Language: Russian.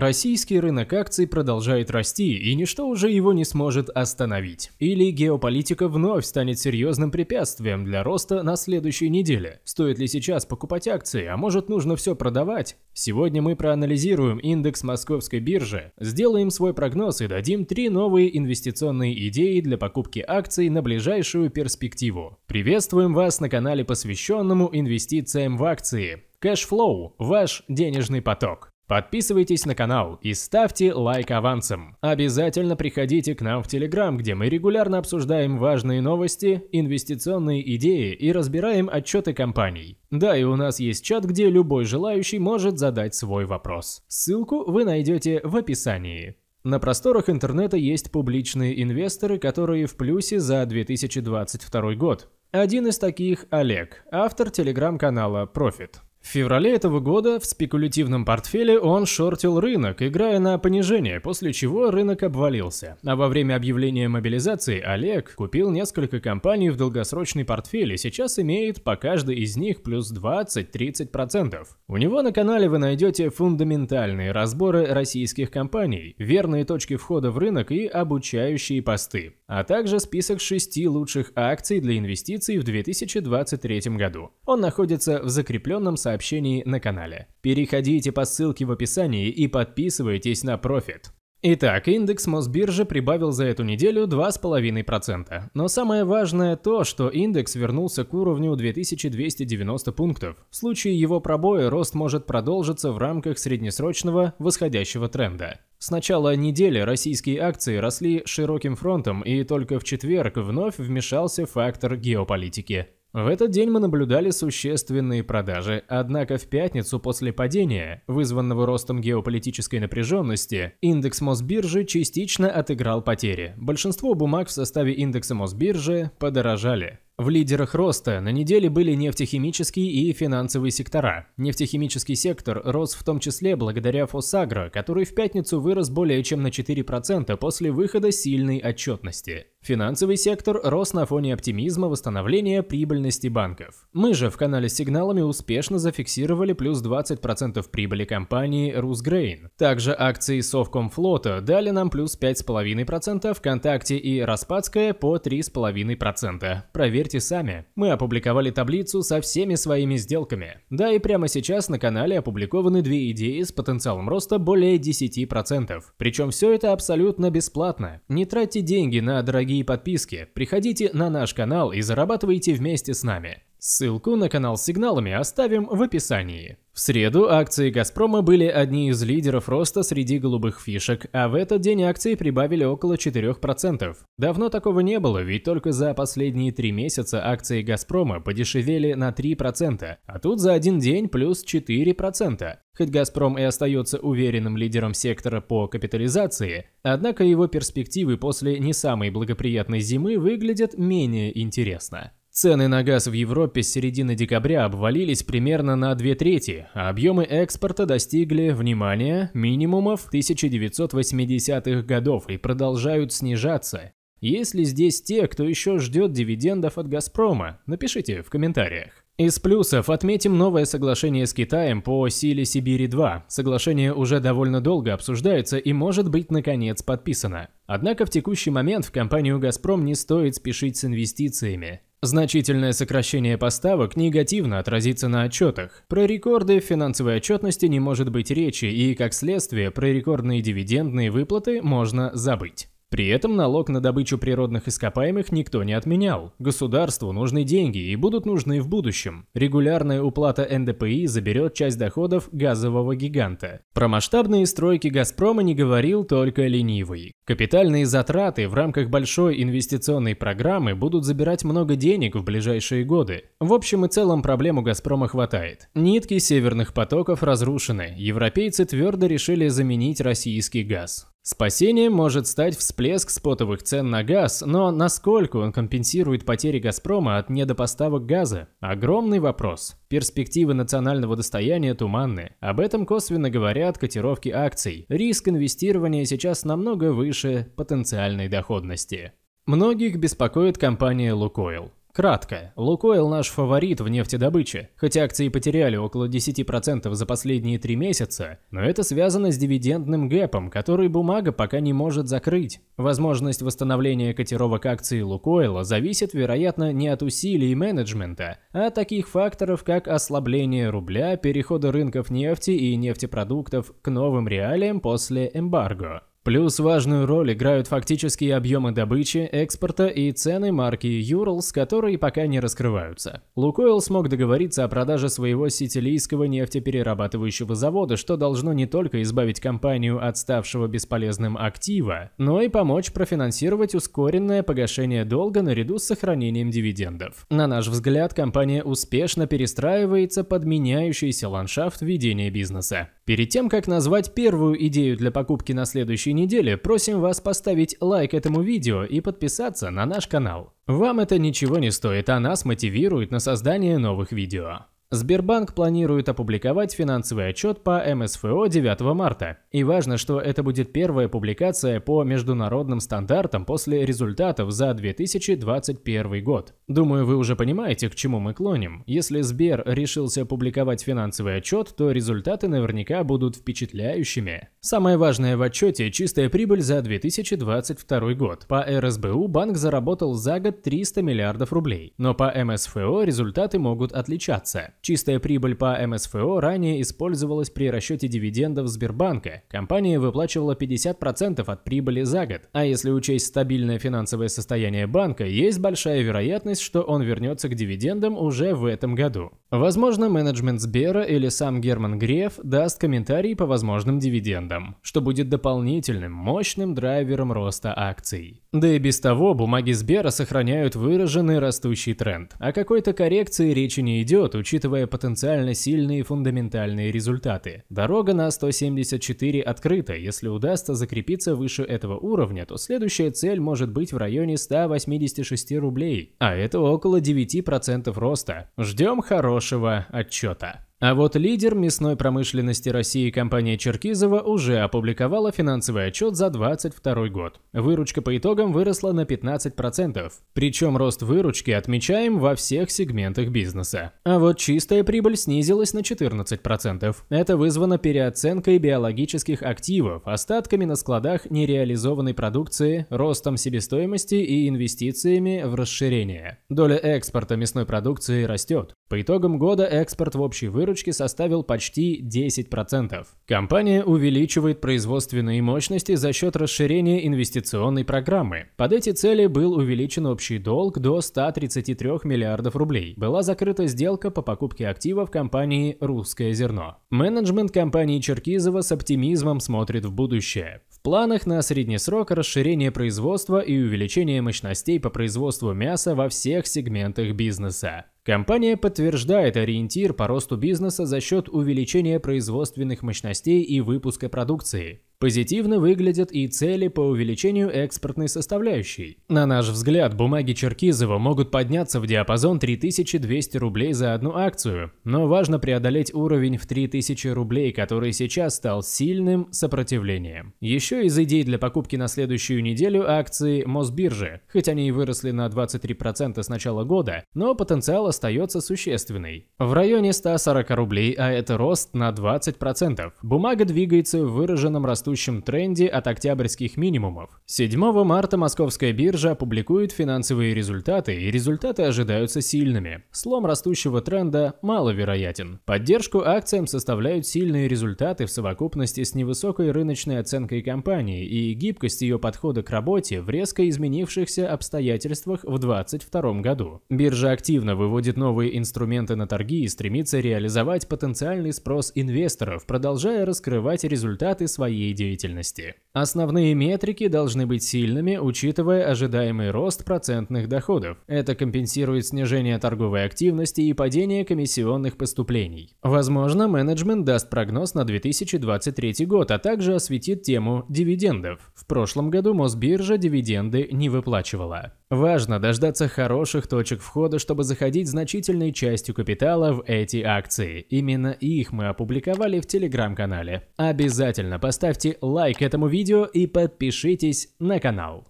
Российский рынок акций продолжает расти, и ничто уже его не сможет остановить. Или геополитика вновь станет серьезным препятствием для роста на следующей неделе. Стоит ли сейчас покупать акции, а может нужно все продавать? Сегодня мы проанализируем индекс московской биржи, сделаем свой прогноз и дадим три новые инвестиционные идеи для покупки акций на ближайшую перспективу. Приветствуем вас на канале, посвященному инвестициям в акции. Кэшфлоу – ваш денежный поток. Подписывайтесь на канал и ставьте лайк авансом. Обязательно приходите к нам в Телеграм, где мы регулярно обсуждаем важные новости, инвестиционные идеи и разбираем отчеты компаний. Да, и у нас есть чат, где любой желающий может задать свой вопрос. Ссылку вы найдете в описании. На просторах интернета есть публичные инвесторы, которые в плюсе за 2022 год. Один из таких – Олег, автор телеграм-канала Profit. В феврале этого года в спекулятивном портфеле он шортил рынок, играя на понижение, после чего рынок обвалился. А во время объявления мобилизации Олег купил несколько компаний в долгосрочный портфель и сейчас имеет по каждой из них плюс 20-30%. У него на канале вы найдете фундаментальные разборы российских компаний, верные точки входа в рынок и обучающие посты а также список шести лучших акций для инвестиций в 2023 году. Он находится в закрепленном сообщении на канале. Переходите по ссылке в описании и подписывайтесь на Profit. Итак, индекс Мосбиржи прибавил за эту неделю 2,5%. Но самое важное то, что индекс вернулся к уровню 2290 пунктов. В случае его пробоя рост может продолжиться в рамках среднесрочного восходящего тренда. С начала недели российские акции росли широким фронтом, и только в четверг вновь вмешался фактор геополитики. В этот день мы наблюдали существенные продажи, однако в пятницу после падения, вызванного ростом геополитической напряженности, индекс Мосбиржи частично отыграл потери. Большинство бумаг в составе индекса Мосбиржи подорожали. В лидерах роста на неделе были нефтехимический и финансовый сектора. Нефтехимический сектор рос в том числе благодаря Фосагро, который в пятницу вырос более чем на 4% после выхода сильной отчетности. Финансовый сектор рос на фоне оптимизма восстановления прибыльности банков. Мы же в канале с сигналами успешно зафиксировали плюс 20% прибыли компании Русгрейн. Также акции Совкомфлота дали нам плюс 5,5%, ВКонтакте и Распадская по 3,5%. Проверьте проверьте сами. Мы опубликовали таблицу со всеми своими сделками. Да и прямо сейчас на канале опубликованы две идеи с потенциалом роста более 10%. Причем все это абсолютно бесплатно. Не тратьте деньги на дорогие подписки, приходите на наш канал и зарабатывайте вместе с нами. Ссылку на канал с сигналами оставим в описании. В среду акции «Газпрома» были одни из лидеров роста среди голубых фишек, а в этот день акции прибавили около 4%. Давно такого не было, ведь только за последние три месяца акции «Газпрома» подешевели на 3%, а тут за один день плюс 4%. Хоть «Газпром» и остается уверенным лидером сектора по капитализации, однако его перспективы после не самой благоприятной зимы выглядят менее интересно. Цены на газ в Европе с середины декабря обвалились примерно на две трети, а объемы экспорта достигли, внимание, минимумов 1980-х годов и продолжают снижаться. Если здесь те, кто еще ждет дивидендов от «Газпрома», напишите в комментариях. Из плюсов отметим новое соглашение с Китаем по силе Сибири-2. Соглашение уже довольно долго обсуждается и может быть наконец подписано. Однако в текущий момент в компанию «Газпром» не стоит спешить с инвестициями. Значительное сокращение поставок негативно отразится на отчетах. Про рекорды в финансовой отчетности не может быть речи, и, как следствие, про рекордные дивидендные выплаты можно забыть. При этом налог на добычу природных ископаемых никто не отменял. Государству нужны деньги и будут нужны в будущем. Регулярная уплата НДПИ заберет часть доходов газового гиганта. Про масштабные стройки «Газпрома» не говорил только ленивый. Капитальные затраты в рамках большой инвестиционной программы будут забирать много денег в ближайшие годы. В общем и целом проблему «Газпрома» хватает. Нитки северных потоков разрушены. Европейцы твердо решили заменить российский газ. Спасением может стать всплеск спотовых цен на газ, но насколько он компенсирует потери «Газпрома» от недопоставок газа? Огромный вопрос. Перспективы национального достояния туманны. Об этом косвенно говорят котировки акций. Риск инвестирования сейчас намного выше потенциальной доходности. Многих беспокоит компания «Лукойл». Кратко. Лукойл наш фаворит в нефтедобыче, хотя акции потеряли около 10% за последние три месяца, но это связано с дивидендным гэпом, который бумага пока не может закрыть. Возможность восстановления котировок акций Лукойла зависит, вероятно, не от усилий менеджмента, а от таких факторов, как ослабление рубля, переходы рынков нефти и нефтепродуктов к новым реалиям после эмбарго. Плюс важную роль играют фактические объемы добычи, экспорта и цены марки Urals, которые пока не раскрываются. Лукойл смог договориться о продаже своего сицилийского нефтеперерабатывающего завода, что должно не только избавить компанию от ставшего бесполезным актива, но и помочь профинансировать ускоренное погашение долга наряду с сохранением дивидендов. На наш взгляд, компания успешно перестраивается под меняющийся ландшафт ведения бизнеса. Перед тем, как назвать первую идею для покупки на следующей неделе, просим вас поставить лайк этому видео и подписаться на наш канал. Вам это ничего не стоит, а нас мотивирует на создание новых видео. Сбербанк планирует опубликовать финансовый отчет по МСФО 9 марта. И важно, что это будет первая публикация по международным стандартам после результатов за 2021 год. Думаю, вы уже понимаете, к чему мы клоним. Если Сбер решился опубликовать финансовый отчет, то результаты наверняка будут впечатляющими. Самое важное в отчете – чистая прибыль за 2022 год. По РСБУ банк заработал за год 300 миллиардов рублей, но по МСФО результаты могут отличаться. Чистая прибыль по МСФО ранее использовалась при расчете дивидендов Сбербанка. Компания выплачивала 50% от прибыли за год. А если учесть стабильное финансовое состояние банка, есть большая вероятность, что он вернется к дивидендам уже в этом году. Возможно, менеджмент Сбера или сам Герман Греф даст комментарий по возможным дивидендам, что будет дополнительным, мощным драйвером роста акций. Да и без того бумаги Сбера сохраняют выраженный растущий тренд. О какой-то коррекции речи не идет, учитывая учитывая потенциально сильные фундаментальные результаты. Дорога на 174 открыта, если удастся закрепиться выше этого уровня, то следующая цель может быть в районе 186 рублей, а это около 9% роста. Ждем хорошего отчета. А вот лидер мясной промышленности России компания Черкизова уже опубликовала финансовый отчет за 2022 год. Выручка по итогам выросла на 15%. Причем рост выручки отмечаем во всех сегментах бизнеса. А вот чистая прибыль снизилась на 14%. Это вызвано переоценкой биологических активов, остатками на складах нереализованной продукции, ростом себестоимости и инвестициями в расширение. Доля экспорта мясной продукции растет. По итогам года экспорт в общей выручке выручки составил почти 10%. Компания увеличивает производственные мощности за счет расширения инвестиционной программы. Под эти цели был увеличен общий долг до 133 миллиардов рублей. Была закрыта сделка по покупке активов компании «Русское зерно». Менеджмент компании Черкизова с оптимизмом смотрит в будущее. В планах на средний срок расширение производства и увеличение мощностей по производству мяса во всех сегментах бизнеса. Компания подтверждает ориентир по росту бизнеса за счет увеличения производственных мощностей и выпуска продукции. Позитивно выглядят и цели по увеличению экспортной составляющей. На наш взгляд, бумаги Черкизова могут подняться в диапазон 3200 рублей за одну акцию, но важно преодолеть уровень в 3000 рублей, который сейчас стал сильным сопротивлением. Еще из идей для покупки на следующую неделю акции Мосбиржи, хоть они и выросли на 23% с начала года, но потенциал остается существенный. В районе 140 рублей, а это рост на 20%. Бумага двигается в выраженном росту растущем тренде от октябрьских минимумов. 7 марта московская биржа опубликует финансовые результаты, и результаты ожидаются сильными. Слом растущего тренда маловероятен. Поддержку акциям составляют сильные результаты в совокупности с невысокой рыночной оценкой компании и гибкость ее подхода к работе в резко изменившихся обстоятельствах в 2022 году. Биржа активно выводит новые инструменты на торги и стремится реализовать потенциальный спрос инвесторов, продолжая раскрывать результаты своей деятельности. Основные метрики должны быть сильными, учитывая ожидаемый рост процентных доходов. Это компенсирует снижение торговой активности и падение комиссионных поступлений. Возможно, менеджмент даст прогноз на 2023 год, а также осветит тему дивидендов. В прошлом году Мосбиржа дивиденды не выплачивала. Важно дождаться хороших точек входа, чтобы заходить значительной частью капитала в эти акции. Именно их мы опубликовали в телеграм-канале. Обязательно поставьте лайк этому видео видео и подпишитесь на канал.